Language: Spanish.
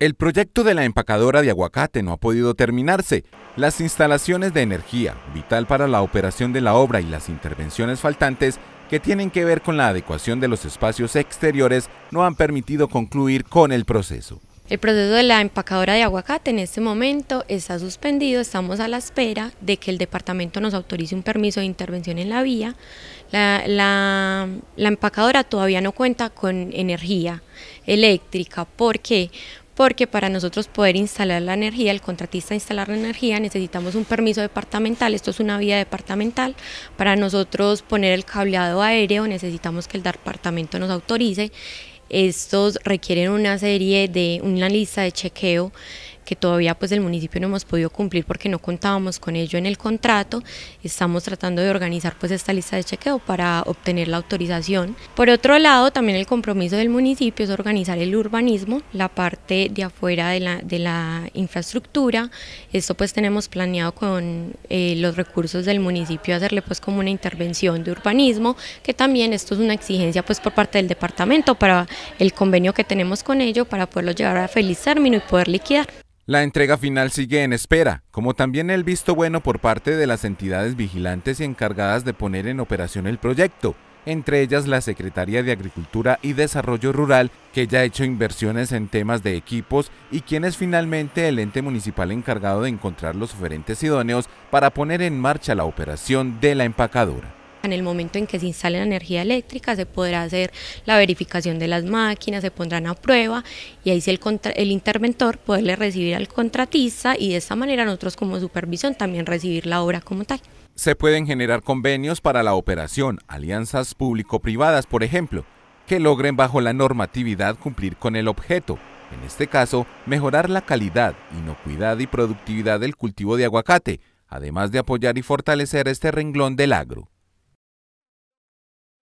El proyecto de la empacadora de aguacate no ha podido terminarse. Las instalaciones de energía, vital para la operación de la obra y las intervenciones faltantes que tienen que ver con la adecuación de los espacios exteriores no han permitido concluir con el proceso. El proceso de la empacadora de aguacate en este momento está suspendido, estamos a la espera de que el departamento nos autorice un permiso de intervención en la vía. La, empacadora todavía no cuenta con energía eléctrica. porque porque para nosotros poder instalar la energía, el contratista instalar la energía, necesitamos un permiso departamental, esto es una vía departamental, para nosotros poner el cableado aéreo necesitamos que el departamento nos autorice, estos requieren una serie de, una lista de chequeo que todavía pues el municipio no hemos podido cumplir porque no contábamos con ello en el contrato. Estamos tratando de organizar pues esta lista de chequeo para obtener la autorización. Por otro lado, también el compromiso del municipio es organizar el urbanismo, la parte de afuera de la, de la infraestructura. Esto pues tenemos planeado con eh, los recursos del municipio hacerle pues como una intervención de urbanismo, que también esto es una exigencia pues por parte del departamento para el convenio que tenemos con ello para poderlo llevar a feliz término y poder liquidar. La entrega final sigue en espera, como también el visto bueno por parte de las entidades vigilantes y encargadas de poner en operación el proyecto, entre ellas la Secretaría de Agricultura y Desarrollo Rural, que ya ha hecho inversiones en temas de equipos y quien es finalmente el ente municipal encargado de encontrar los oferentes idóneos para poner en marcha la operación de la empacadora. En el momento en que se instale la energía eléctrica se podrá hacer la verificación de las máquinas, se pondrán a prueba y ahí sí el, el interventor poderle recibir al contratista y de esta manera nosotros como supervisión también recibir la obra como tal. Se pueden generar convenios para la operación, alianzas público-privadas, por ejemplo, que logren bajo la normatividad cumplir con el objeto, en este caso, mejorar la calidad, inocuidad y productividad del cultivo de aguacate, además de apoyar y fortalecer este renglón del agro.